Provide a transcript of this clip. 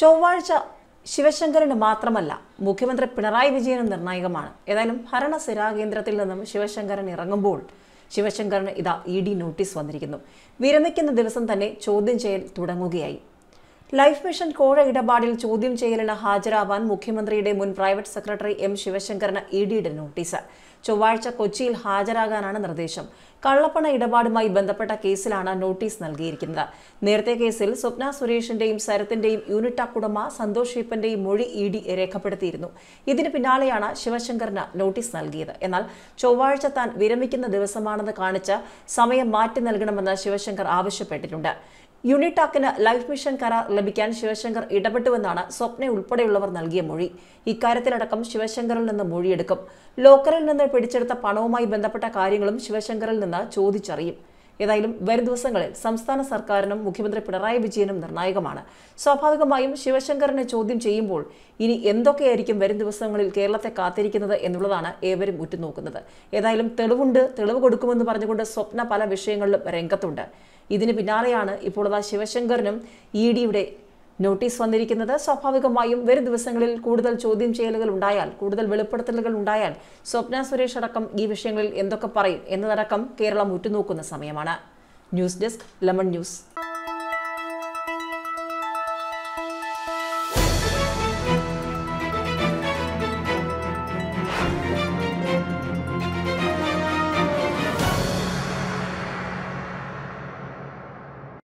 ചൊവ്വാഴ്ച ശിവശങ്കറിന് മാത്രമല്ല മുഖ്യമന്ത്രി പിണറായി വിജയനും നിർണായകമാണ് ഏതായാലും ഭരണസിരാ കേന്ദ്രത്തിൽ നിന്നും ശിവശങ്കരൻ ഇറങ്ങുമ്പോൾ ശിവശങ്കറിന് ഇതാ ഇ ഡി നോട്ടീസ് വന്നിരിക്കുന്നു വിരമിക്കുന്ന ദിവസം തന്നെ ചോദ്യം ചെയ്യൽ തുടങ്ങുകയായി ലൈഫ് മിഷൻ കോഴ ഇടപാടിൽ ചോദ്യം ചെയ്യലിന് ഹാജരാവാൻ മുഖ്യമന്ത്രിയുടെ മുൻ പ്രൈവറ്റ് സെക്രട്ടറി എം ശിവശങ്കറിന് ഇ ഡിയുടെ നോട്ടീസ് ചൊവ്വാഴ്ച കൊച്ചിയിൽ ഹാജരാകാനാണ് നിർദ്ദേശം കള്ളപ്പണ ഇടപാടുമായി ബന്ധപ്പെട്ട കേസിലാണ് നോട്ടീസ് നൽകിയിരിക്കുന്നത് നേരത്തെ കേസിൽ സ്വപ്ന സുരേഷിന്റെയും ശരത്തിന്റെയും യൂണിറ്റ് അക്കുടമ സന്തോഷ് ഈപ്പന്റെയും മൊഴി ഇ ഡി രേഖപ്പെടുത്തിയിരുന്നു ഇതിന് പിന്നാലെയാണ് ശിവശങ്കറിന് നോട്ടീസ് നൽകിയത് എന്നാൽ ചൊവ്വാഴ്ച താൻ വിരമിക്കുന്ന ദിവസമാണെന്ന് കാണിച്ച് സമയം മാറ്റി നൽകണമെന്ന് ശിവശങ്കർ ആവശ്യപ്പെട്ടിട്ടുണ്ട് യൂണിടാക്കിന് ലൈഫ് മിഷൻ കരാർ ലഭിക്കാൻ ശിവശങ്കർ ഇടപെട്ടുവെന്നാണ് സ്വപ്ന ഉൾപ്പെടെയുള്ളവർ നൽകിയ മൊഴി ഇക്കാര്യത്തിലടക്കം ശിവശങ്കറിൽ നിന്ന് മൊഴിയെടുക്കും ലോക്കറിൽ നിന്ന് പിടിച്ചെടുത്ത പണവുമായി ബന്ധപ്പെട്ട കാര്യങ്ങളും ശിവശങ്കറിൽ നിന്ന് എന്തെന്ന് ചോദിച്ചറിയും ഏതായാലും വരും ദിവസങ്ങളിൽ സംസ്ഥാന സർക്കാരിനും മുഖ്യമന്ത്രി പിണറായി വിജയനും നിർണായകമാണ് സ്വാഭാവികമായും ശിവശങ്കറിനെ ചോദ്യം ചെയ്യുമ്പോൾ ഇനി എന്തൊക്കെയായിരിക്കും വരും ദിവസങ്ങളിൽ കേരളത്തെ കാത്തിരിക്കുന്നത് എന്നുള്ളതാണ് ഏവരും ഉറ്റുനോക്കുന്നത് ഏതായാലും തെളിവുണ്ട് തെളിവ് കൊടുക്കുമെന്ന് പറഞ്ഞുകൊണ്ട് സ്വപ്ന പല വിഷയങ്ങളിലും രംഗത്തുണ്ട് ഇതിന് പിന്നാലെയാണ് ഇപ്പോൾ ശിവശങ്കറിനും ഇ ഡിയുടെ നോട്ടീസ് വന്നിരിക്കുന്നത് സ്വാഭാവികമായും വരും ദിവസങ്ങളിൽ കൂടുതൽ ചോദ്യം ചെയ്യലുകൾ ഉണ്ടായാൽ കൂടുതൽ വെളിപ്പെടുത്തലുകൾ ഉണ്ടായാൽ സ്വപ്ന സുരേഷ് അടക്കം ഈ വിഷയങ്ങളിൽ എന്തൊക്കെ പറയും എന്നതടക്കം കേരളം ഉറ്റുനോക്കുന്ന സമയമാണ് ന്യൂസ് ഡെസ്ക് ലെമൺ ന്യൂസ്